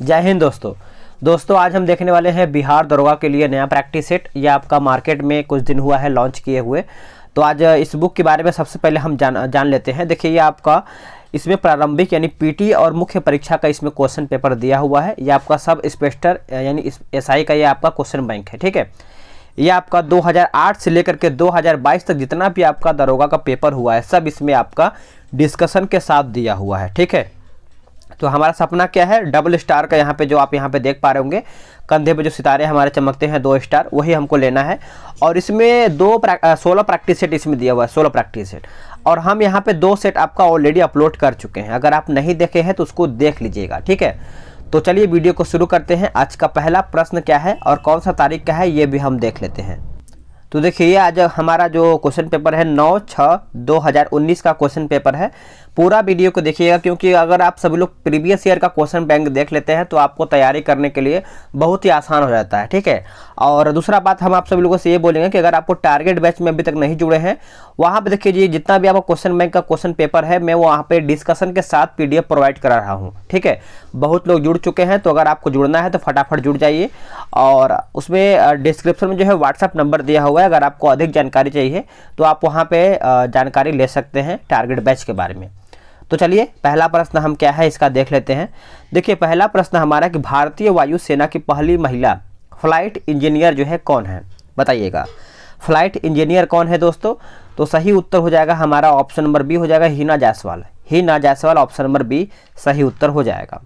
जय हिंद दोस्तों दोस्तों आज हम देखने वाले हैं बिहार दरोगा के लिए नया प्रैक्टिस सेट यह आपका मार्केट में कुछ दिन हुआ है लॉन्च किए हुए तो आज इस बुक के बारे में सबसे पहले हम जान जान लेते हैं देखिए ये आपका इसमें प्रारंभिक यानी पीटी और मुख्य परीक्षा का इसमें क्वेश्चन पेपर दिया हुआ है यह आपका सब स्पेस्टर यानी एस का ये आपका क्वेश्चन बैंक है ठीक है यह आपका 2008 से लेकर के 2022 तक जितना भी आपका दरोगा का पेपर हुआ है सब इसमें आपका डिस्कशन के साथ दिया हुआ है ठीक है तो हमारा सपना क्या है डबल स्टार का यहाँ पे जो आप यहाँ पे देख पा रहे होंगे कंधे पे जो सितारे हमारे चमकते हैं दो स्टार वही हमको लेना है और इसमें दो प्रा, सोलह प्रैक्टिस सेट इसमें दिया हुआ है सोलह प्रैक्टिस सेट और हम यहाँ पे दो सेट आपका ऑलरेडी अपलोड कर चुके हैं अगर आप नहीं देखे हैं तो उसको देख लीजिएगा ठीक है तो चलिए वीडियो को शुरू करते हैं आज का पहला प्रश्न क्या है और कौन सा तारीख का है ये भी हम देख लेते हैं तो देखिए आज हमारा जो क्वेश्चन पेपर है नौ छः दो हज़ार उन्नीस का क्वेश्चन पेपर है पूरा वीडियो को देखिएगा क्योंकि अगर आप सभी लोग प्रीवियस ईयर का क्वेश्चन बैंक देख लेते हैं तो आपको तैयारी करने के लिए बहुत ही आसान हो जाता है ठीक है और दूसरा बात हम आप सभी लोगों से ये बोलेंगे कि अगर आपको टारगेट बैच में अभी तक नहीं जुड़े हैं वहाँ पर देखिए जितना भी आपका क्वेश्चन बैंक का क्वेश्चन पेपर है मैं वहाँ पर डिस्कशन के साथ पी प्रोवाइड करा रहा हूँ ठीक है बहुत लोग जुड़ चुके हैं तो अगर आपको जुड़ना है तो फटाफट जुड़ जाइए और उसमें डिस्क्रिप्शन में जो है व्हाट्सअप नंबर दिया हुआ हुआ है अगर आपको अधिक जानकारी चाहिए तो आप वहाँ पर जानकारी ले सकते हैं टारगेट बैच के बारे में तो चलिए पहला प्रश्न हम क्या है इसका देख लेते हैं देखिए पहला प्रश्न हमारा कि भारतीय वायुसेना की पहली महिला फ्लाइट इंजीनियर जो है कौन है बताइएगा फ्लाइट इंजीनियर कौन है दोस्तों तो सही उत्तर हो जाएगा हमारा ऑप्शन नंबर बी हो जाएगा Heena Jaiswal Heena Jaiswal option number B सही उत्तर हो जाएगा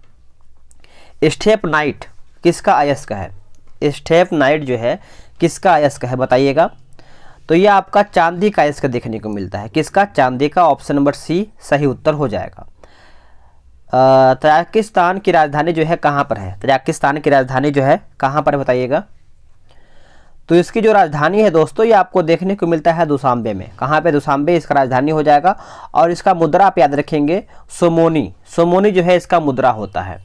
स्टेप नाइट किसका अयस्क है स्टेप नाइट जो है किसका अयस्क है बताइएगा तो ये आपका चांदी का अयस्क देखने को मिलता है किसका चांदी का ऑप्शन नंबर सी सही उत्तर हो जाएगा तजाकिस्तान की राजधानी जो है कहाँ पर है तजाकिस्तान की राजधानी जो है कहाँ पर बताइएगा तो इसकी जो राजधानी है दोस्तों ये आपको देखने को मिलता है दुशांबे में कहाँ पे दुशांबे इसका राजधानी हो जाएगा और इसका मुद्रा आप याद रखेंगे सोमोनी सोमोनी जो है इसका मुद्रा होता है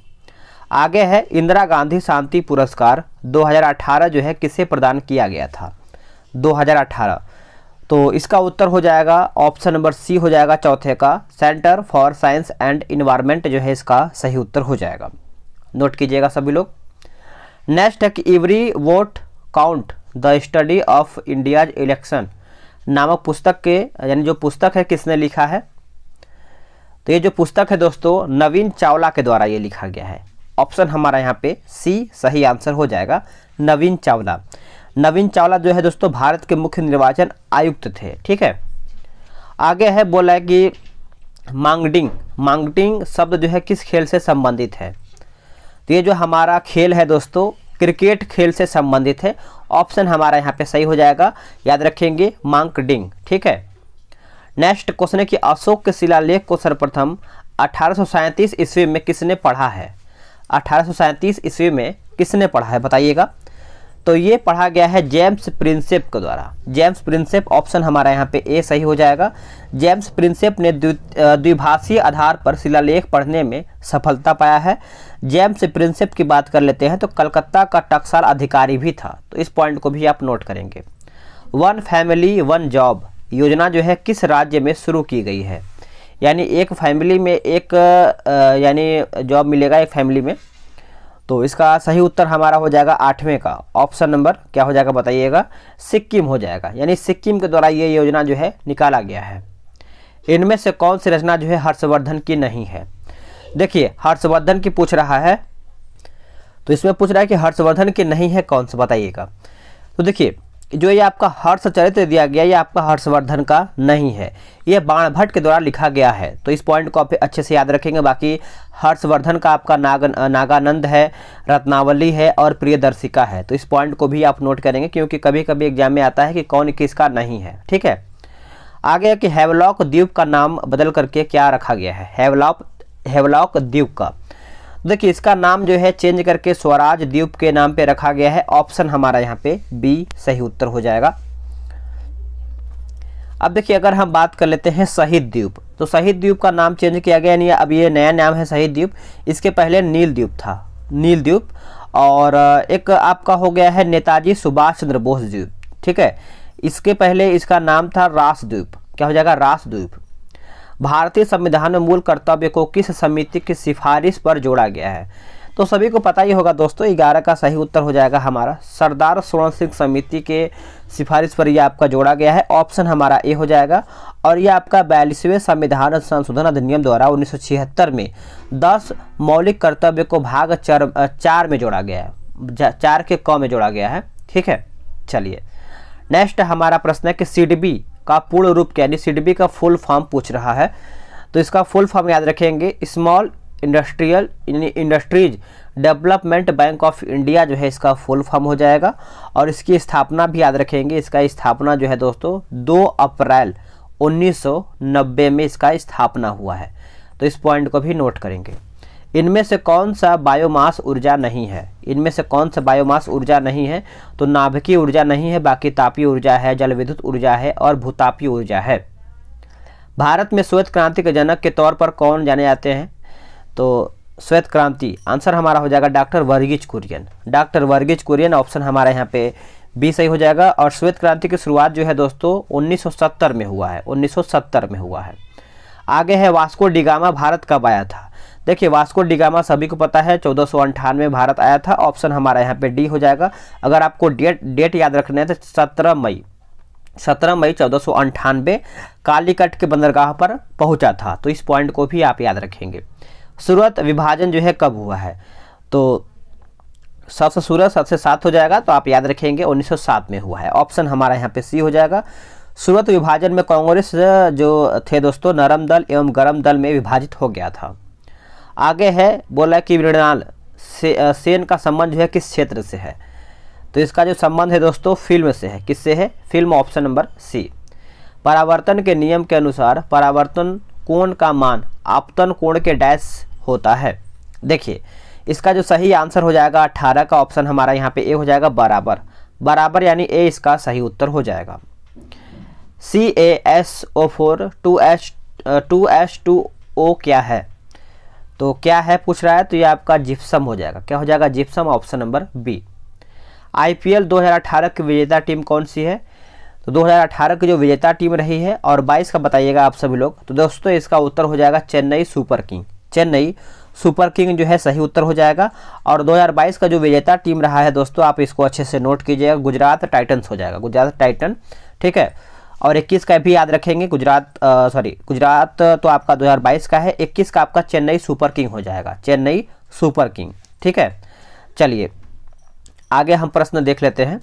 आगे है इंदिरा गांधी शांति पुरस्कार 2018 जो है किसे प्रदान किया गया था 2018 तो इसका उत्तर हो जाएगा ऑप्शन नंबर सी हो जाएगा चौथे का centre for science and environment जो है इसका सही उत्तर हो जाएगा नोट कीजिएगा सभी लोग नेक्स्ट है कि every vote count the study of India's election नामक पुस्तक के यानी जो पुस्तक है किसने लिखा है तो ये जो पुस्तक है दोस्तों नवीन चावला के द्वारा ये लिखा गया है ऑप्शन हमारा यहाँ पे सी सही आंसर हो जाएगा नवीन चावला नवीन चावला जो है दोस्तों भारत के मुख्य निर्वाचन आयुक्त थे ठीक है आगे है बोला है कि मांगडिंग मांगडिंग शब्द जो है किस खेल से संबंधित है तो ये जो हमारा खेल है दोस्तों क्रिकेट खेल से संबंधित है ऑप्शन हमारा यहाँ पे सही हो जाएगा याद रखेंगे मांगडिंग ठीक है नेक्स्ट क्वेश्चन है कि अशोक के शिलालेख को सर्वप्रथम अठारह ईस्वी में किसने पढ़ा है अठारह ईस्वी में किसने पढ़ा है बताइएगा तो ये पढ़ा गया है जेम्स प्रिंसेप के द्वारा जेम्स प्रिंसेप ऑप्शन हमारा यहाँ पे ए सही हो जाएगा जेम्स प्रिंसेप ने द्विभाषीय आधार पर शिलालेख पढ़ने में सफलता पाया है जेम्स प्रिंसेप की बात कर लेते हैं तो कलकत्ता का टक्साल अधिकारी भी था तो इस पॉइंट को भी आप नोट करेंगे वन फैमिली वन जॉब योजना जो है किस राज्य में शुरू की गई है यानी एक फैमिली में एक यानी जॉब मिलेगा एक फैमिली में तो इसका सही उत्तर हमारा हो जाएगा आठवें का ऑप्शन नंबर क्या हो जाएगा बताइएगा सिक्किम हो जाएगा यानी सिक्किम के द्वारा ये योजना जो है निकाला गया है इनमें से कौन सी रचना जो है हर्षवर्धन की नहीं है देखिए हर्षवर्धन की पूछ रहा है तो इसमें पूछ रहा है कि हर्षवर्धन की नहीं है कौन सा बताइएगा तो देखिए जो ये आपका हर्ष चरित्र दिया गया ये आपका हर्षवर्धन का नहीं है ये भट्ट के द्वारा लिखा गया है तो इस पॉइंट को आप अच्छे से याद रखेंगे बाकी हर्षवर्धन का आपका नाग नागानंद है रत्नावली है और प्रियदर्शिका है तो इस पॉइंट को भी आप नोट करेंगे क्योंकि कभी कभी एग्जाम में आता है कि कौन किसका नहीं है ठीक है आगे कि हैवलॉक द्वीप का नाम बदल करके क्या रखा गया है हैवलॉक हैवलॉक द्वीप का देखिए इसका नाम जो है चेंज करके स्वराज द्वीप के नाम पे रखा गया है ऑप्शन हमारा यहाँ पे बी सही उत्तर हो जाएगा अब देखिए अगर हम बात कर लेते हैं शहीद द्वीप तो शहीद द्वीप का नाम चेंज किया गया नहीं अब ये नया नाम है शहीद द्वीप इसके पहले नील द्वीप था नील द्वीप और एक आपका हो गया है नेताजी सुभाष चंद्र बोस द्वीप ठीक है इसके पहले इसका नाम था रासद्वीप क्या हो जाएगा रासद्वीप भारतीय संविधान में मूल कर्तव्य को किस समिति की सिफारिश पर जोड़ा गया है तो सभी को पता ही होगा दोस्तों ग्यारह का सही उत्तर हो जाएगा हमारा सरदार स्वर्ण सिंह समिति के सिफारिश पर यह आपका जोड़ा गया है ऑप्शन हमारा ए हो जाएगा और यह आपका बयालीसवें संविधान संशोधन अधिनियम द्वारा 1976 में 10 मौलिक कर्तव्य को भाग चर चार में जोड़ा गया है चार के क में जोड़ा गया है ठीक है चलिए नेक्स्ट हमारा प्रश्न है कि सीडबी का पूर्ण रूप क्या यानी सिडबी का फुल फॉर्म पूछ रहा है तो इसका फुल फॉर्म याद रखेंगे small industrial industries development bank of India जो है इसका फुल फॉर्म हो जाएगा और इसकी स्थापना भी याद रखेंगे इसका स्थापना जो है दोस्तों दो अप्रैल 1990 में इसका स्थापना हुआ है तो इस पॉइंट को भी नोट करेंगे इनमें से कौन सा बायोमास ऊर्जा नहीं है इनमें से कौन सा बायोमास ऊर्जा नहीं है तो नाभिकीय ऊर्जा नहीं है बाकी तापीय ऊर्जा है जल विद्युत ऊर्जा है और भूतापीय ऊर्जा है भारत में श्वेत क्रांति के जनक के तौर पर कौन जाने जाते हैं तो श्वेत क्रांति आंसर हमारा हो जाएगा doctor Varghese Kurien doctor Varghese Kurien option हमारे यहाँ पे बी सही हो जाएगा और श्वेत क्रांति की शुरुआत जो है दोस्तों 1970 में हुआ है 1970 में हुआ है आगे है वास्को डिगामा भारत कब आया था देखिए वास्को डिगामा सभी को पता है चौदह में भारत आया था ऑप्शन हमारा यहाँ पे डी हो जाएगा अगर आपको डेट डेट याद रखना है तो सत्रह मई सत्रह मई चौदह सौ अंठानवे कालीकट के बंदरगाह पर पहुंचा था तो इस पॉइंट को भी आप याद रखेंगे सूरत विभाजन जो है कब हुआ है तो सात सौ सूरत सात से सात हो जाएगा तो आप याद रखेंगे 1907 में हुआ है ऑप्शन हमारा यहाँ पे सी हो जाएगा सूरत विभाजन में कांग्रेस जो थे दोस्तों नरम दल एवं गरम दल में विभाजित हो गया था आगे है बोला कि मृणाल से सेन का संबंध जो है किस क्षेत्र से है तो इसका जो संबंध है दोस्तों फिल्म से है किससे है फिल्म ऑप्शन नंबर सी परावर्तन के नियम के अनुसार परावर्तन कोण का मान आपतन कोण के डैश होता है देखिए इसका जो सही आंसर हो जाएगा अट्ठारह का ऑप्शन हमारा यहाँ पे ए हो जाएगा बराबर बराबर यानी ए इसका सही उत्तर हो जाएगा C A S O four two H two H two O क्या है तो क्या है पूछ रहा है तो ये आपका जिप्सम हो जाएगा क्या हो जाएगा gypsum option number B IPL 2018 की विजेता टीम कौन सी है तो 2018 की जो विजेता टीम रही है और 22 का बताइएगा आप सभी लोग तो दोस्तों इसका उत्तर हो जाएगा Chennai super king Chennai super king जो है सही उत्तर हो जाएगा और 2022 का जो विजेता टीम रहा है दोस्तों आप इसको अच्छे से नोट कीजिएगा गुजरात टाइटन्स हो जाएगा गुजरात टाइटन ठीक है और 21 का भी याद रखेंगे गुजरात सॉरी गुजरात तो आपका 2022 का है 21 का आपका चेन्नई सुपर किंग हो जाएगा चेन्नई सुपर किंग ठीक है चलिए आगे हम प्रश्न देख लेते हैं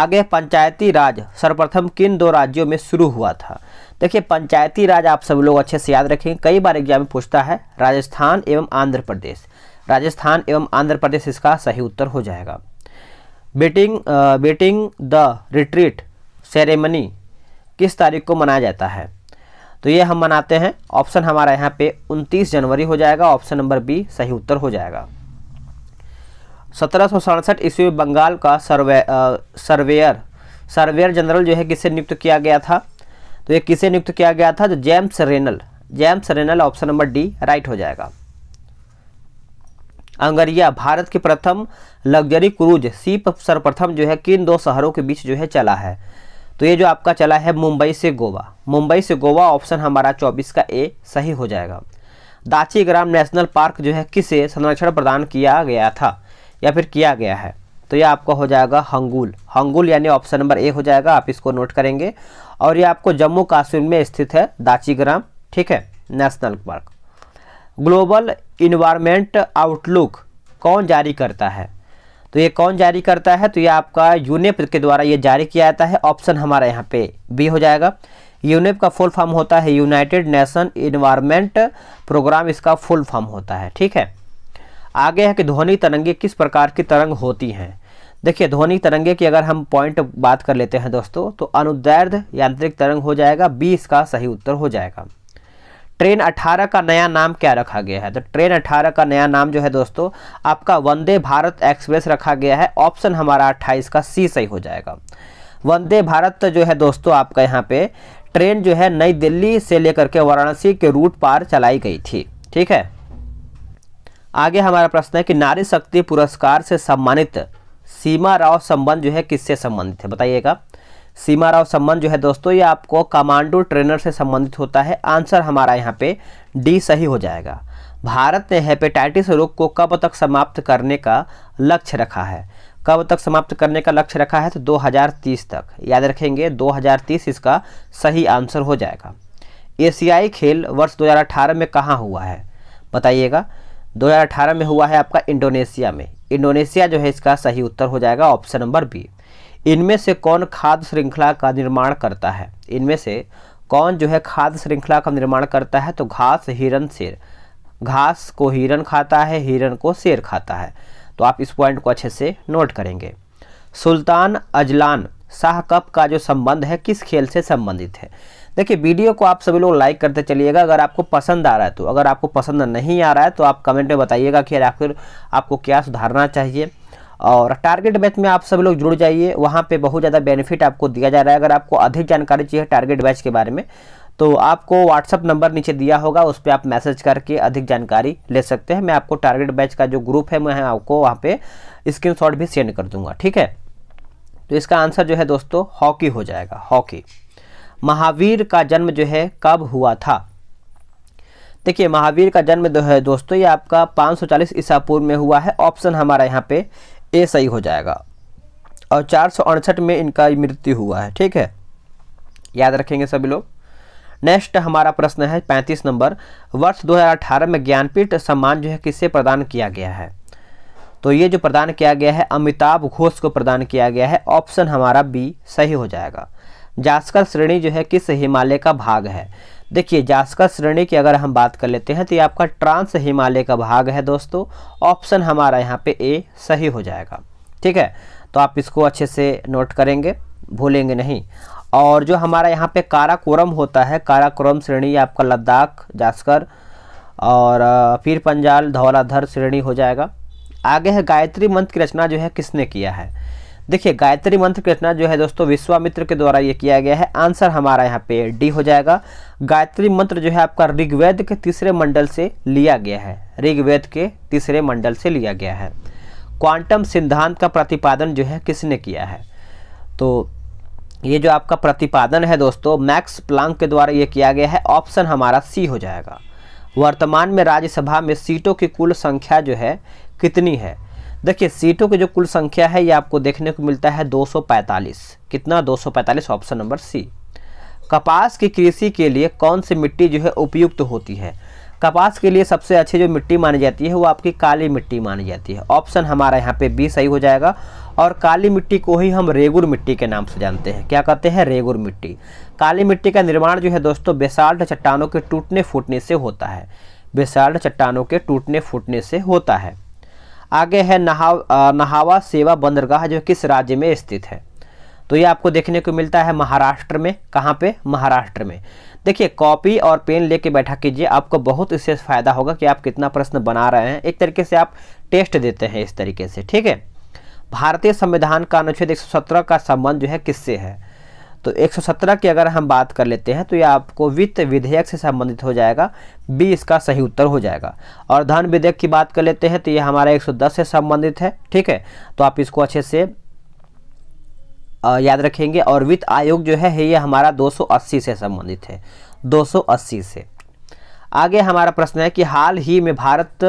आगे पंचायती राज सर्वप्रथम किन दो राज्यों में शुरू हुआ था देखिए पंचायती राज आप सब लोग अच्छे से याद रखेंगे कई बार एग्जाम में पूछता है राजस्थान एवं आंध्र प्रदेश राजस्थान एवं आंध्र प्रदेश इसका सही उत्तर हो जाएगा beating beating the retreat ceremony किस तारीख को मनाया जाता है तो ये हम मनाते हैं ऑप्शन हमारा यहाँ पे 29 जनवरी हो जाएगा ऑप्शन नंबर बी सही उत्तर हो जाएगा सत्रह ईस्वी में बंगाल का सर्वे आ, सर्वेयर सर्वेयर जनरल जो है किसे नियुक्त किया गया था तो ये किसे नियुक्त किया गया था तो James Rennell James Rennell option number D right हो जाएगा अंगरिया भारत के प्रथम लग्जरी क्रूज सीप सर्वप्रथम जो है किन दो शहरों के बीच जो है चला है तो ये जो आपका चला है मुंबई से गोवा मुंबई से गोवा ऑप्शन हमारा चौबीस का ए सही हो जाएगा दाचीग्राम नेशनल पार्क जो है किसे संरक्षण प्रदान किया गया था या फिर किया गया है तो ये आपका हो जाएगा हंगुल हंगुल यानी ऑप्शन नंबर ए हो जाएगा आप इसको नोट करेंगे और ये आपको जम्मू कश्मीर में स्थित है दाचीग्राम ठीक है national park global environment outlook कौन जारी करता है तो ये कौन जारी करता है तो ये आपका यूनेप के द्वारा ये जारी किया जाता है ऑप्शन हमारा यहाँ पे बी हो जाएगा यूनेप का फुल फॉर्म होता है यूनाइटेड नेशन इन्वायरमेंट प्रोग्राम इसका फुल फॉर्म होता है ठीक है आगे है कि ध्वनि तरंगे किस प्रकार की तरंग होती हैं देखिए ध्वनि तरंगे की अगर हम पॉइंट बात कर लेते हैं दोस्तों तो अनुदैर्ध यांत्रिक तरंग हो जाएगा बी इसका सही उत्तर हो जाएगा ट्रेन 18 का नया नाम क्या रखा गया है तो ट्रेन 18 का नया नाम जो है दोस्तों आपका वंदे भारत एक्सप्रेस रखा गया है ऑप्शन हमारा अट्ठाईस का सी सही हो जाएगा वंदे भारत तो जो है दोस्तों आपका यहाँ पे ट्रेन जो है नई दिल्ली से लेकर के वाराणसी के रूट पार चलाई गई थी ठीक है आगे हमारा प्रश्न है कि नारी शक्ति पुरस्कार से सम्मानित सीमा राव संबंध जो है किससे संबंधित है बताइएगा सीमा राव सम्मान जो है दोस्तों ये आपको कमांडो ट्रेनर से संबंधित होता है आंसर हमारा यहाँ पे डी सही हो जाएगा भारत ने हेपेटाइटिस रोग को कब तक समाप्त करने का लक्ष्य रखा है कब तक समाप्त करने का लक्ष्य रखा है तो 2030 तक याद रखेंगे 2030 इसका सही आंसर हो जाएगा एशियाई खेल वर्ष 2018 में कहाँ हुआ है बताइएगा 2018 में हुआ है आपका इंडोनेशिया में इंडोनेशिया जो है इसका सही उत्तर हो जाएगा ऑप्शन नंबर बी इनमें से कौन खाद्य श्रृंखला का निर्माण करता है इनमें से कौन जो है खाद्य श्रृंखला का निर्माण करता है तो घास हिरन शेर घास को हिरन खाता है हिरन को शेर खाता है तो आप इस पॉइंट को अच्छे से नोट करेंगे सुल्तान अजलान शाह कप का जो संबंध है किस खेल से संबंधित है देखिए वीडियो को आप सभी लोग लाइक करते चलिएगा अगर आपको पसंद आ रहा है तो अगर आपको पसंद नहीं आ रहा है तो आप कमेंट में बताइएगा कि आखिर आपको क्या सुधारना चाहिए और टारगेट बैच में आप सभी लोग जुड़ जाइए वहाँ पे बहुत ज़्यादा बेनिफिट आपको दिया जा रहा है अगर आपको अधिक जानकारी चाहिए टारगेट बैच के बारे में तो आपको व्हाट्सअप नंबर नीचे दिया होगा उस पर आप मैसेज करके अधिक जानकारी ले सकते हैं मैं आपको टारगेट बैच का जो ग्रुप है मैं आपको वहाँ पर स्क्रीन भी सेंड कर दूँगा ठीक है तो इसका आंसर जो है दोस्तों हॉकी हो जाएगा हॉकी महावीर का जन्म जो है कब हुआ था देखिए महावीर का जन्म जो है दोस्तों ये आपका 540 ईसा पूर्व में हुआ है ऑप्शन हमारा यहाँ पे ए सही हो जाएगा और चार में इनका मृत्यु हुआ है ठीक है याद रखेंगे सभी लोग नेक्स्ट हमारा प्रश्न है 35 नंबर वर्ष 2018 में ज्ञानपीठ सम्मान जो है किससे प्रदान किया गया है तो ये जो प्रदान किया गया है अमिताभ घोष को प्रदान किया गया है ऑप्शन हमारा बी सही हो जाएगा जास्कर श्रेणी जो है किस हिमालय का भाग है देखिए जास्कर श्रेणी की अगर हम बात कर लेते हैं तो ये आपका ट्रांस हिमालय का भाग है दोस्तों ऑप्शन हमारा यहाँ पे ए सही हो जाएगा ठीक है तो आप इसको अच्छे से नोट करेंगे भूलेंगे नहीं और जो हमारा यहाँ पे काराकोरम होता है काराकोरम श्रेणी आपका लद्दाख जास्कर और पीर पंजाल धौलाधर श्रेणी हो जाएगा आगे है गायत्री मंत्र की रचना जो है किसने किया है देखिए गायत्री मंत्र की रचना जो है दोस्तों विश्वामित्र के द्वारा ये किया गया है आंसर हमारा यहाँ पे डी हो जाएगा गायत्री मंत्र जो है आपका ऋग्वेद के तीसरे मंडल से लिया गया है ऋग्वेद के तीसरे मंडल से लिया गया है क्वांटम सिद्धांत का प्रतिपादन जो है किसने किया है तो ये जो आपका प्रतिपादन है दोस्तों मैक्स प्लांक के द्वारा ये किया गया है ऑप्शन हमारा सी हो जाएगा वर्तमान में राज्यसभा में सीटों की कुल संख्या जो है कितनी है देखिए सीटों की जो कुल संख्या है ये आपको देखने को मिलता है 245 कितना 245 ऑप्शन नंबर सी कपास की कृषि के लिए कौन सी मिट्टी जो है उपयुक्त तो होती है कपास के लिए सबसे अच्छी जो मिट्टी मानी जाती है वो आपकी काली मिट्टी मानी जाती है ऑप्शन हमारा यहाँ पे बी सही हो जाएगा और काली मिट्टी को ही हम रेगुर मिट्टी के नाम से जानते हैं क्या कहते हैं रेगुर मिट्टी काली मिट्टी का निर्माण जो है दोस्तों बेसाल्ट चट्टानों के टूटने फूटने से होता है बेसाल्ट चट्टानों के टूटने फूटने से होता है आगे है नहाव नहावा सेवा बंदरगाह जो किस राज्य में स्थित है तो ये आपको देखने को मिलता है महाराष्ट्र में कहाँ पे महाराष्ट्र में देखिए कॉपी और पेन लेके बैठा कीजिए आपको बहुत इससे फ़ायदा होगा कि आप कितना प्रश्न बना रहे हैं एक तरीके से आप टेस्ट देते हैं इस तरीके से ठीक है भारतीय संविधान का अनुच्छेद 117 का संबंध जो है किससे है तो 117 की अगर हम बात कर लेते हैं तो ये आपको वित्त विधेयक से संबंधित हो जाएगा बी इसका सही उत्तर हो जाएगा और धन विधेयक की बात कर लेते हैं तो ये हमारा 110 से संबंधित है ठीक है तो आप इसको अच्छे से याद रखेंगे और वित्त आयोग जो है ये हमारा 280 से संबंधित है 280 से आगे हमारा प्रश्न है कि हाल ही में भारत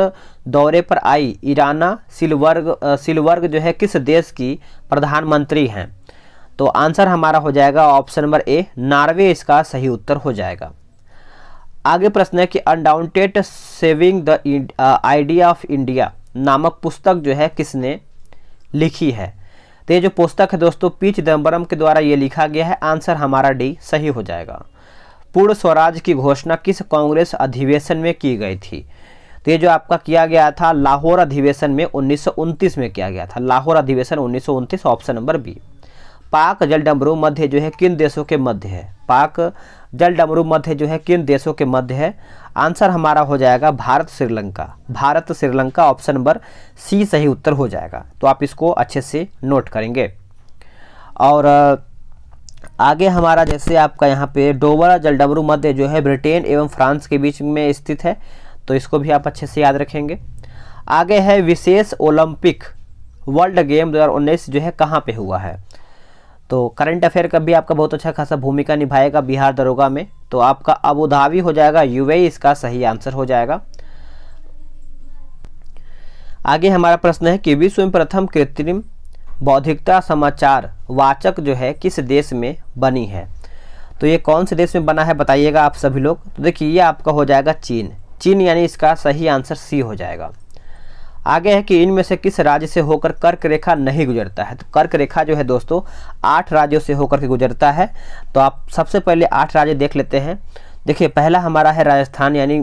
दौरे पर आई ईराना सिलवर्ग सिलवर्ग जो है किस देश की प्रधानमंत्री हैं तो आंसर हमारा हो जाएगा ऑप्शन नंबर ए नॉर्वे इसका सही उत्तर हो जाएगा आगे प्रश्न है कि undaunted saving the idea of India नामक पुस्तक जो है किसने लिखी है तो ये जो पुस्तक है दोस्तों पी चिदम्बरम के द्वारा ये लिखा गया है आंसर हमारा डी सही हो जाएगा पूर्ण स्वराज की घोषणा किस कांग्रेस अधिवेशन में की गई थी तो ये जो आपका किया गया था लाहौर अधिवेशन में उन्नीस में किया गया था लाहौर अधिवेशन उन्नीस ऑप्शन नंबर बी पाक जल डमरू मध्य जो है किन देशों के मध्य है पाक जल डमरू मध्य जो है किन देशों के मध्य है आंसर हमारा हो जाएगा Bharat Sri Lanka Bharat Sri Lanka option number C सही उत्तर हो जाएगा तो आप इसको अच्छे से नोट करेंगे और आगे हमारा जैसे आपका यहाँ पे डोबरा डमरू मध्य जो है ब्रिटेन एवं फ्रांस के बीच में स्थित है तो इसको भी आप अच्छे से याद रखेंगे आगे है विशेष ओलंपिक वर्ल्ड गेम 2019 जो है कहाँ पे हुआ है तो करंट अफेयर का भी आपका बहुत अच्छा खासा भूमिका निभाएगा बिहार दरोगा में तो आपका अबुधाबी हो जाएगा यूएई e इसका सही आंसर हो जाएगा आगे हमारा प्रश्न है कि विश्व में प्रथम कृत्रिम बौद्धिकता समाचार वाचक जो है किस देश में बनी है तो ये कौन से देश में बना है बताइएगा आप सभी लोग तो देखिए ये आपका हो जाएगा चीन चीन यानी इसका सही आंसर सी हो जाएगा आगे है कि इनमें से किस राज्य से होकर कर्क रेखा नहीं गुजरता है तो कर्क रेखा जो है दोस्तों आठ राज्यों से होकर के गुजरता है तो आप सबसे पहले आठ राज्य देख लेते हैं देखिए पहला हमारा है राजस्थान यानी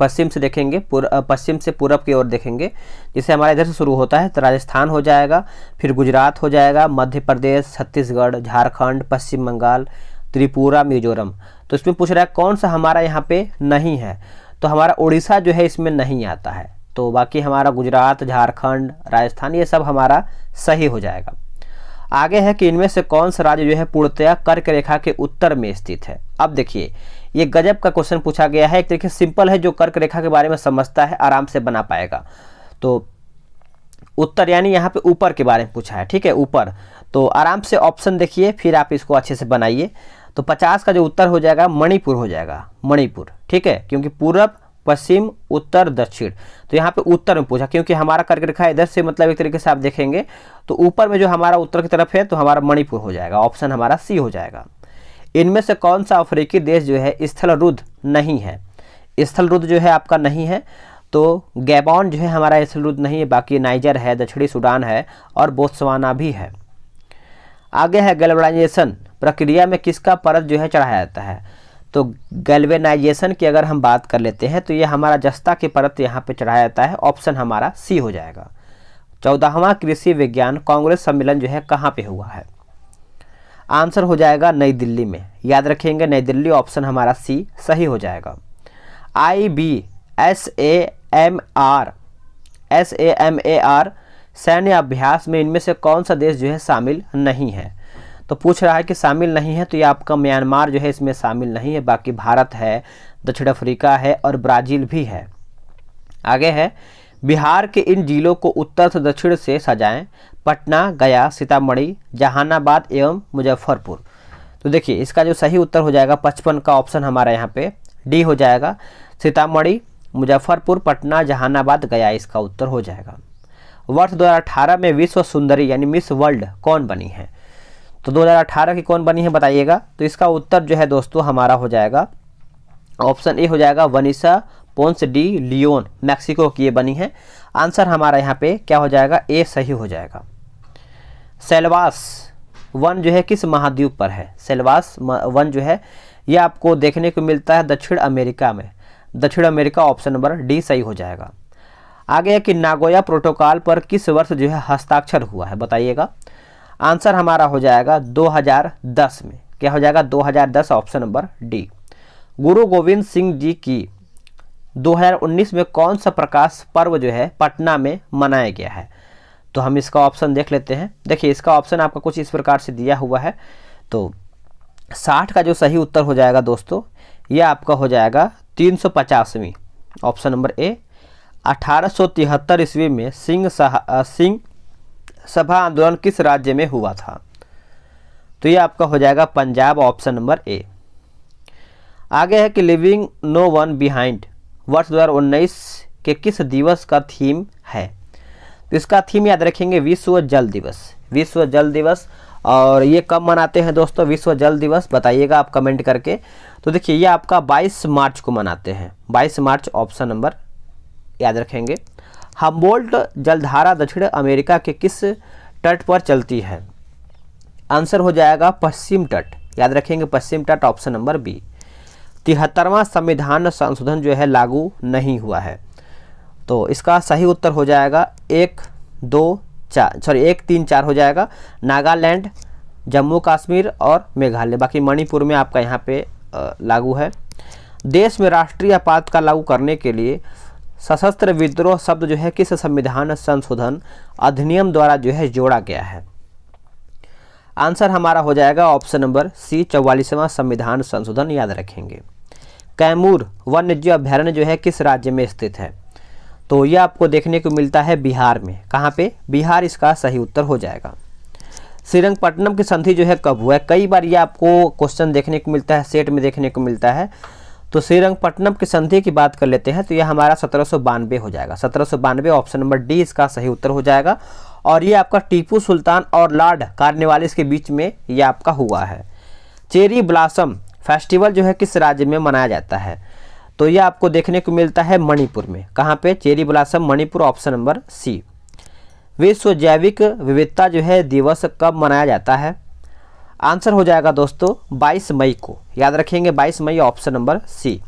पश्चिम से देखेंगे पश्चिम से पूरब की ओर देखेंगे जिसे हमारा इधर से शुरू होता है तो राजस्थान हो जाएगा फिर गुजरात हो जाएगा मध्य प्रदेश छत्तीसगढ़ झारखंड पश्चिम बंगाल त्रिपुरा मिजोरम तो इसमें पूछ रहा है कौन सा हमारा यहाँ पे नहीं है तो हमारा उड़ीसा जो है इसमें नहीं आता है तो बाकी हमारा गुजरात झारखंड राजस्थान ये सब हमारा सही हो जाएगा आगे है कि इनमें से कौन सा राज्य जो है पूर्णतया कर्क रेखा के उत्तर में स्थित है अब देखिए ये गजब का क्वेश्चन पूछा गया है एक तरीके से सिंपल है जो कर्क रेखा के बारे में समझता है आराम से बना पाएगा तो उत्तर यानी यहाँ पे ऊपर के बारे में पूछा है ठीक है ऊपर तो आराम से ऑप्शन देखिए फिर आप इसको अच्छे से बनाइए तो 50 का जो उत्तर हो जाएगा मणिपुर हो जाएगा मणिपुर ठीक है क्योंकि पूरब पश्चिम उत्तर दक्षिण तो यहाँ पे उत्तर में पूछा क्योंकि हमारा करके रखा है इधर से मतलब एक तरीके से आप देखेंगे तो ऊपर में जो हमारा उत्तर की तरफ है तो हमारा मणिपुर हो जाएगा ऑप्शन हमारा सी हो जाएगा इनमें से कौन सा अफ्रीकी देश जो है स्थल रुद्ध नहीं है स्थल रुद्ध जो है आपका नहीं है तो गैबॉन जो है हमारा स्थल रुद्ध नहीं है बाकी नाइजर है दक्षिणी सूडान है और बोत्सवाना भी है आगे है गैल्वनाइजेशन प्रक्रिया में किसका परत जो है चढ़ाया जाता है तो गैल्वेनाइजेशन की अगर हम बात कर लेते हैं तो ये हमारा जस्ता की परत यहाँ पे चढ़ाया जाता है ऑप्शन हमारा सी हो जाएगा चौदहवा कृषि विज्ञान कांग्रेस सम्मेलन जो है कहाँ पे हुआ है आंसर हो जाएगा नई दिल्ली में याद रखेंगे नई दिल्ली ऑप्शन हमारा सी सही हो जाएगा I B S A M R S A M A R सैन्य अभ्यास में इनमें से कौन सा देश जो है शामिल नहीं है तो पूछ रहा है कि शामिल नहीं है तो ये आपका म्यांमार जो है इसमें शामिल नहीं है बाकी भारत है दक्षिण अफ्रीका है और ब्राज़ील भी है आगे है बिहार के इन जिलों को उत्तर से दक्षिण से सजाएं पटना गया सीतामढ़ी जहानाबाद एवं मुजफ्फरपुर तो देखिए इसका जो सही उत्तर हो जाएगा पचपन का ऑप्शन हमारा यहाँ पे डी हो जाएगा सीतामढ़ी मुजफ्फरपुर पटना जहानाबाद गया इसका उत्तर हो जाएगा वर्ष 2018 में विश्व सुंदरी यानी मिस वर्ल्ड कौन बनी है तो 2018 की कौन बनी है बताइएगा तो इसका उत्तर जो है दोस्तों हमारा हो जाएगा ऑप्शन ए हो जाएगा Vanessa Ponce de Leon Mexico की ये बनी है आंसर हमारा यहाँ पे क्या हो जाएगा ए सही हो जाएगा सेलवास वन जो है किस महाद्वीप पर है सेलवास वन जो है ये आपको देखने को मिलता है दक्षिण अमेरिका में दक्षिण अमेरिका ऑप्शन नंबर डी सही हो जाएगा आगे है कि नागोया प्रोटोकॉल पर किस वर्ष जो है हस्ताक्षर हुआ है बताइएगा आंसर हमारा हो जाएगा 2010 में क्या हो जाएगा 2010 ऑप्शन नंबर डी गुरु गोविंद सिंह जी की 2019 में कौन सा प्रकाश पर्व जो है पटना में मनाया गया है तो हम इसका ऑप्शन देख लेते हैं देखिए इसका ऑप्शन आपका कुछ इस प्रकार से दिया हुआ है तो साठ का जो सही उत्तर हो जाएगा दोस्तों यह आपका हो जाएगा तीन सौ पचासवीं ऑप्शन नंबर ए अठारह सौ तिहत्तर ईस्वी में सिंह सिंह सभा आंदोलन किस राज्य में हुआ था तो ये आपका हो जाएगा पंजाब ऑप्शन नंबर ए आगे है कि लिविंग नो वन बिहाइंड वर्ष 2019 के किस दिवस का थीम है तो इसका थीम याद रखेंगे विश्व जल दिवस विश्व जल दिवस और ये कब मनाते हैं दोस्तों विश्व जल दिवस बताइएगा आप कमेंट करके तो देखिए ये आपका 22 मार्च को मनाते हैं 22 मार्च ऑप्शन नंबर याद रखेंगे हम्बोल्ट जलधारा दक्षिण अमेरिका के किस तट पर चलती है आंसर हो जाएगा पश्चिम तट याद रखेंगे पश्चिम तट ऑप्शन नंबर बी तिहत्तरवां संविधान संशोधन जो है लागू नहीं हुआ है तो इसका सही उत्तर हो जाएगा एक दो चार सॉरी एक तीन चार हो जाएगा नागालैंड जम्मू कश्मीर और मेघालय बाकी मणिपुर में आपका यहाँ पे लागू है देश में राष्ट्रीय आपात का लागू करने के लिए सशस्त्र विद्रोह शब्द जो है किस संविधान संशोधन अधिनियम द्वारा जो है जोड़ा गया है आंसर हमारा हो जाएगा ऑप्शन नंबर सी चौवालीसवां संविधान संशोधन याद रखेंगे कैमूर वन्यजीव अभ्यारण्य जो है किस राज्य में स्थित है तो यह आपको देखने को मिलता है बिहार में कहाँ पे बिहार इसका सही उत्तर हो जाएगा श्रीरंगपट्टनम की संधि जो है कब हुआ है कई बार ये आपको क्वेश्चन देखने को मिलता है सेट में देखने को मिलता है तो श्रीरंगपट्टनम की संधि की बात कर लेते हैं तो यह हमारा सत्रह हो जाएगा सत्रह ऑप्शन नंबर डी इसका सही उत्तर हो जाएगा और ये आपका टीपू सुल्तान और लॉर्ड कार्निवालिस के बीच में ये आपका हुआ है चेरी ब्लासम फेस्टिवल जो है किस राज्य में मनाया जाता है तो ये आपको देखने को मिलता है मणिपुर में कहाँ पे cherry blossom Manipur option number C विश्व जैविक विविधता जो है दिवस कब मनाया जाता है आंसर हो जाएगा दोस्तों 22 मई को याद रखेंगे 22 मई ऑप्शन नंबर सी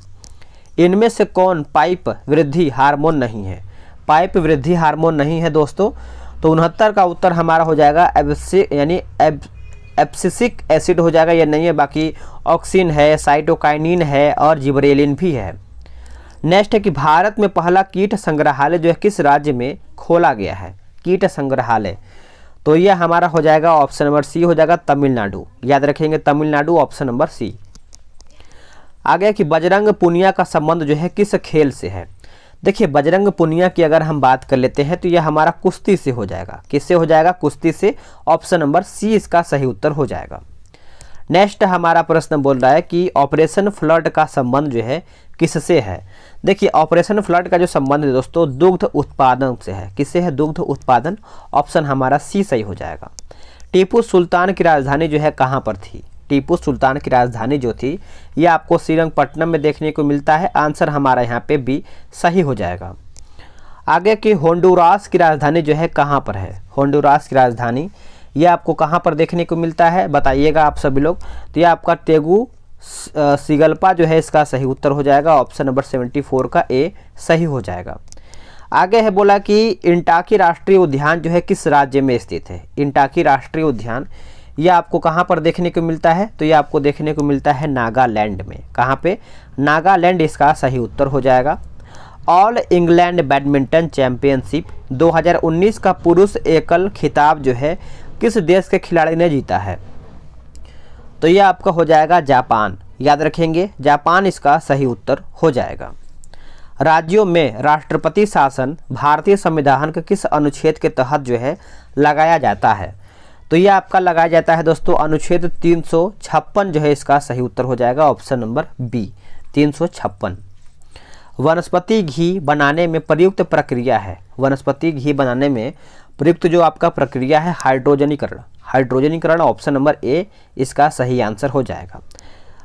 इनमें से कौन पाइप वृद्धि हार्मोन नहीं है पाइप वृद्धि हार्मोन नहीं है दोस्तों तो उनहत्तर का उत्तर हमारा हो जाएगा एब्सि यानी एब एप्सिसिक एसिड हो जाएगा या नहीं है बाकी ऑक्सीन है साइटोकाइनिन है और जिबरेलिन भी है नेक्स्ट है कि भारत में पहला कीट संग्रहालय जो है किस राज्य में खोला गया है कीट संग्रहालय तो ये हमारा हो जाएगा ऑप्शन नंबर सी हो जाएगा तमिलनाडु याद रखेंगे तमिलनाडु ऑप्शन नंबर सी आ गया कि बजरंग पुनिया का संबंध जो है किस खेल से है देखिए बजरंग पुनिया की अगर हम बात कर लेते हैं तो यह हमारा कुश्ती से हो जाएगा किससे हो जाएगा कुश्ती से ऑप्शन नंबर सी इसका सही उत्तर हो जाएगा नेक्स्ट हमारा प्रश्न बोल रहा है कि ऑपरेशन फ्लड का संबंध जो है किससे है देखिए ऑपरेशन फ्लड का जो संबंध है दोस्तों दुग्ध उत्पादन से है किससे है दुग्ध उत्पादन ऑप्शन हमारा सी सही हो जाएगा टीपू सुल्तान की राजधानी जो है कहाँ पर थी टीपू सुल्तान की राजधानी जो थी ये आपको श्रीरंगपट्टनम में देखने को मिलता है आंसर हमारा यहाँ पे भी सही हो जाएगा आगे की होंडुरास की राजधानी जो है कहाँ पर है होंडुरास की राजधानी यह आपको कहाँ पर देखने को मिलता है बताइएगा आप सभी लोग तो यह आपका तेगु सिगल्पा जो है इसका सही उत्तर हो जाएगा ऑप्शन नंबर सेवेंटी फोर का ए सही हो जाएगा आगे है बोला कि इंटाकी राष्ट्रीय उद्यान जो है किस राज्य में स्थित है इंटाकी राष्ट्रीय उद्यान यह आपको कहाँ पर देखने को मिलता है तो यह आपको देखने को मिलता है नागालैंड में कहाँ पे नागालैंड इसका सही उत्तर हो जाएगा ऑल इंग्लैंड बैडमिंटन चैंपियनशिप 2019 का पुरुष एकल खिताब जो है किस देश के खिलाड़ी ने जीता है तो यह आपका हो जाएगा जापान याद रखेंगे जापान इसका सही उत्तर हो जाएगा राज्यों में राष्ट्रपति शासन भारतीय संविधान के किस अनुच्छेद के तहत जो है लगाया जाता है तो यह आपका लगाया जाता है दोस्तों अनुच्छेद तीन जो है इसका सही उत्तर हो जाएगा ऑप्शन नंबर बी तीन वनस्पति घी बनाने में प्रयुक्त प्रक्रिया है वनस्पति घी बनाने में प्रयुक्त जो आपका प्रक्रिया है हाइड्रोजनीकरण हाइड्रोजनीकरण ऑप्शन नंबर ए इसका सही आंसर हो जाएगा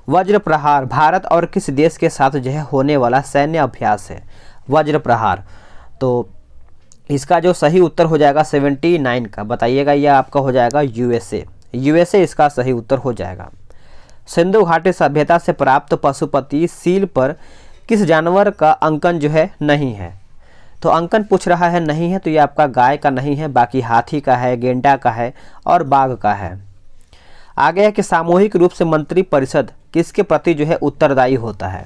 वज्र प्रहार भारत और किस देश के साथ जो है होने वाला सैन्य अभ्यास है वज्र प्रहार तो इसका जो सही उत्तर हो जाएगा सेवेंटी नाइन का बताइएगा यह आपका हो जाएगा यूएसए यूएसए इसका सही उत्तर हो जाएगा सिंधु घाटी सभ्यता से प्राप्त पशुपति सील पर किस जानवर का अंकन जो है नहीं है तो अंकन पूछ रहा है नहीं है तो ये आपका गाय का नहीं है बाकी हाथी का है गेंडा का है और बाघ का है आगे है कि सामूहिक रूप से मंत्री परिषद किसके प्रति जो है उत्तरदायी होता है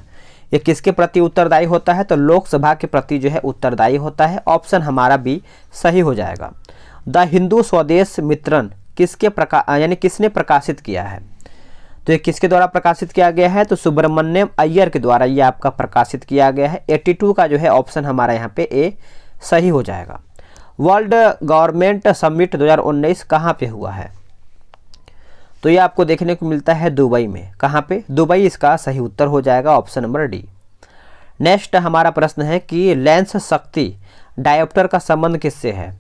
ये किसके प्रति उत्तरदायी होता है तो लोकसभा के प्रति जो है उत्तरदायी होता है ऑप्शन हमारा भी सही हो जाएगा द हिंदू स्वदेश मित्रन किसके प्रका यानी किसने प्रकाशित किया है तो ये किसके द्वारा प्रकाशित किया गया है तो सुब्रमण्यम अय्यर के द्वारा ये आपका प्रकाशित किया गया है 82 का जो है ऑप्शन हमारा यहाँ पे ए सही हो जाएगा वर्ल्ड गवर्नमेंट समिट 2019 कहाँ पे हुआ है तो ये आपको देखने को मिलता है दुबई में कहाँ पे दुबई इसका सही उत्तर हो जाएगा ऑप्शन नंबर डी नेक्स्ट हमारा प्रश्न है कि लेंस शक्ति डायोप्टर का संबंध किससे है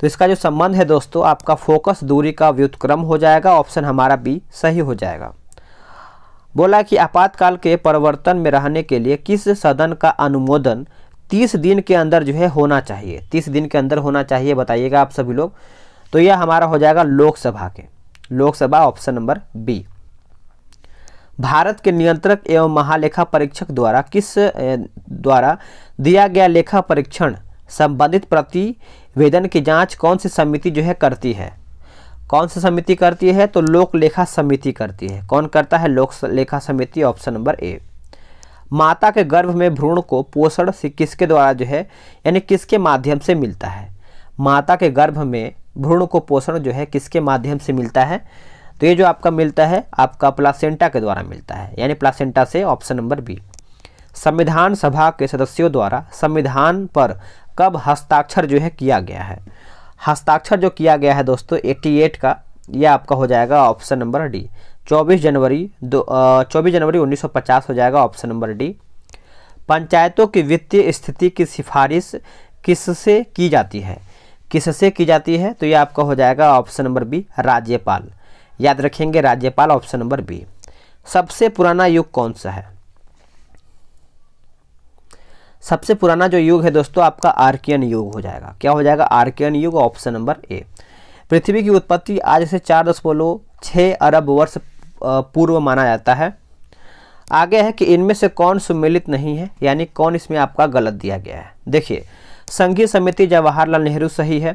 तो इसका जो संबंध है दोस्तों आपका फोकस दूरी का व्युतक्रम हो जाएगा ऑप्शन हमारा बी सही हो जाएगा बोला कि आपातकाल के परिवर्तन में रहने के लिए किस सदन का अनुमोदन तीस दिन के अंदर जो है होना चाहिए तीस दिन के अंदर होना चाहिए बताइएगा आप सभी लोग तो यह हमारा हो जाएगा लोकसभा के Lok Sabha option number B Bharat के नियंत्रक एवं महालेखा परीक्षक द्वारा किस द्वारा दिया गया लेखा परीक्षण संबंधित प्रति वेतन की जांच कौन सी समिति जो है करती है कौन सी समिति करती है तो लोक लेखा समिति करती है कौन करता है लोक लेखा समिति ऑप्शन नंबर ए माता के गर्भ में भ्रूण को पोषण से किसके द्वारा जो है यानी किसके माध्यम से मिलता है माता के गर्भ में भ्रूण को पोषण जो है किसके माध्यम से मिलता है तो ये जो आपका मिलता है आपका प्लासेंटा के द्वारा मिलता है यानी प्लासेंटा से ऑप्शन नंबर बी संविधान सभा के सदस्यों द्वारा संविधान पर कब हस्ताक्षर जो है किया गया है हस्ताक्षर जो किया गया है दोस्तों एट का यह आपका हो जाएगा ऑप्शन नंबर डी चौबीस जनवरी दो चौबीस जनवरी पचास हो जाएगा ऑप्शन नंबर डी पंचायतों की वित्तीय स्थिति की सिफारिश किससे की जाती है किससे की जाती है तो यह आपका हो जाएगा ऑप्शन नंबर बी राज्यपाल याद रखेंगे राज्यपाल ऑप्शन नंबर बी सबसे पुराना युग कौन सा है सबसे पुराना जो युग है दोस्तों आपका आर्कियन युग हो जाएगा क्या हो जाएगा आर्कियन युग ऑप्शन नंबर ए पृथ्वी की उत्पत्ति आज से चार दशमलव छः अरब वर्ष पूर्व माना जाता है आगे है कि इनमें से कौन सुमिलित नहीं है यानी कौन इसमें आपका गलत दिया गया है देखिए संघीय समिति जवाहरलाल नेहरू सही है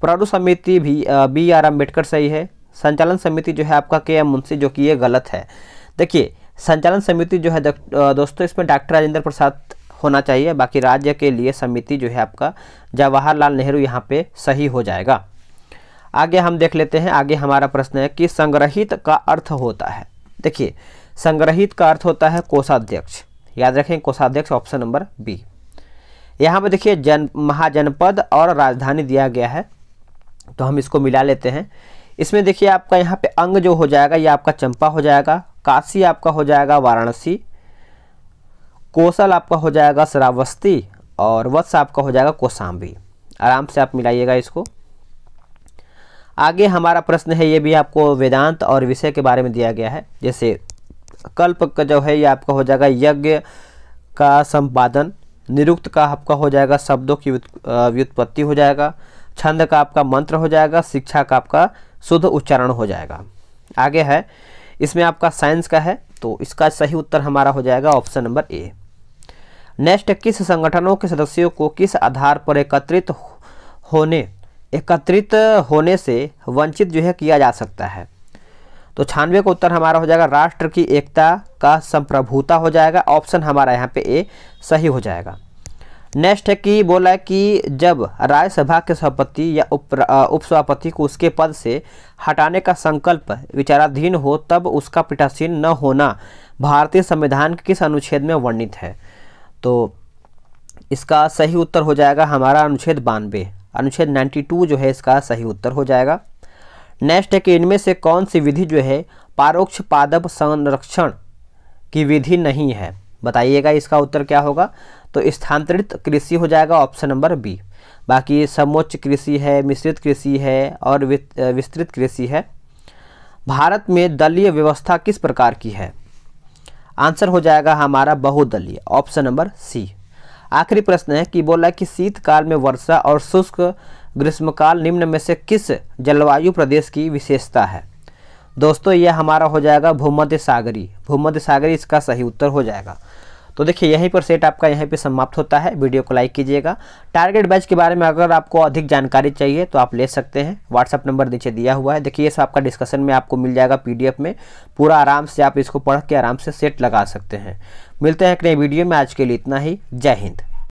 प्रारु समिति भी बी आर अम्बेडकर सही है संचालन समिति जो है आपका के एम मुंशी जो कि ये गलत है देखिए संचालन समिति जो है दोस्तों इसमें डॉक्टर राजेंद्र प्रसाद होना चाहिए बाकी राज्य के लिए समिति जो है आपका जवाहरलाल नेहरू यहाँ पे सही हो जाएगा आगे हम देख लेते हैं आगे हमारा प्रश्न है कि संग्रहित का अर्थ होता है देखिए संग्रहित का अर्थ होता है कोषाध्यक्ष याद रखें कोषाध्यक्ष ऑप्शन नंबर बी यहाँ पर देखिए जन महाजनपद और राजधानी दिया गया है तो हम इसको मिला लेते हैं इसमें देखिए आपका यहाँ पे अंग जो हो जाएगा ये आपका चंपा हो जाएगा काशी आपका हो जाएगा वाराणसी कोसल आपका हो जाएगा श्रावस्ती और वत्स आपका हो जाएगा कोसाम्बी आराम से आप मिलाइएगा इसको आगे हमारा प्रश्न है ये भी आपको वेदांत और विषय के बारे में दिया गया है जैसे कल्प का जो है ये आपका हो जाएगा यज्ञ का संपादन निरुक्त का आपका हो जाएगा शब्दों की व्युत्पत्ति हो जाएगा छंद का आपका मंत्र हो जाएगा शिक्षा का आपका शुद्ध उच्चारण हो जाएगा आगे है इसमें आपका साइंस का है तो इसका सही उत्तर हमारा हो जाएगा ऑप्शन नंबर ए नेक्स्ट किस संगठनों के सदस्यों को किस आधार पर एकत्रित होने एकत्रित होने से वंचित जो है किया जा सकता है तो छानवे का उत्तर हमारा हो जाएगा राष्ट्र की एकता का संप्रभुता हो जाएगा ऑप्शन हमारा यहाँ पे ए सही हो जाएगा नेक्स्ट है कि बोला है कि जब राज्यसभा के सभापति या उप उपसभापति को उसके पद से हटाने का संकल्प विचाराधीन हो तब उसका पीठासीन न होना भारतीय संविधान के किस अनुच्छेद में वर्णित है तो इसका सही उत्तर हो जाएगा हमारा अनुच्छेद बानवे अनुच्छेद 92 जो है इसका सही उत्तर हो जाएगा नेक्स्ट है कि इनमें से कौन सी विधि जो है पारोक्ष पादप संरक्षण की विधि नहीं है बताइएगा इसका उत्तर क्या होगा तो स्थानांतरित कृषि हो जाएगा ऑप्शन नंबर बी बाकी समोच्च कृषि है मिश्रित कृषि है और विस्तृत कृषि है भारत में दलीय व्यवस्था किस प्रकार की है आंसर हो जाएगा हमारा बहुदलीय ऑप्शन नंबर सी आखिरी प्रश्न है कि बोला कि शीतकाल में वर्षा और शुष्क ग्रीष्मकाल निम्न में से किस जलवायु प्रदेश की विशेषता है दोस्तों यह हमारा हो जाएगा भूमध्य सागरी भूमध्य सागरी इसका सही उत्तर हो जाएगा तो देखिए यहीं पर सेट आपका यहीं पे समाप्त होता है वीडियो को लाइक कीजिएगा टारगेट बैच के बारे में अगर आपको अधिक जानकारी चाहिए तो आप ले सकते हैं व्हाट्सअप नंबर नीचे दिया हुआ है देखिए ये सब आपका डिस्कशन में आपको मिल जाएगा पी में पूरा आराम से आप इसको पढ़ के आराम से सेट लगा सकते हैं मिलते हैं एक नई वीडियो में आज के लिए इतना ही जय हिंद